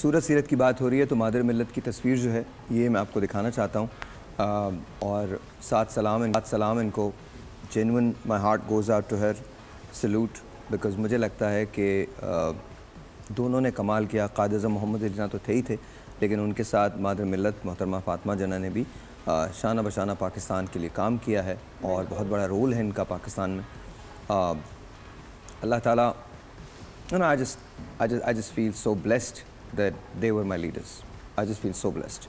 सूरत सीरत की बात हो रही है तो मादर मिलत की तस्वीर जो है ये मैं आपको दिखाना चाहता हूँ और साथ सलाम इन साथ सलाम इनको genuine my heart goes out to her salute because मुझे लगता है कि दोनों ने कमाल किया कादज़ मोहम्मद जना तो थे ही थे लेकिन उनके साथ मादर मिलत मोहतरमा फ़ातमा जना ने भी शाना बशाना पाकिस्तान के लिए काम किया है और बहुत बड़ा रोल है इनका पाकिस्तान में अल्लाह ताली I just I just feel so blessed that they were my leaders. I just feel so blessed.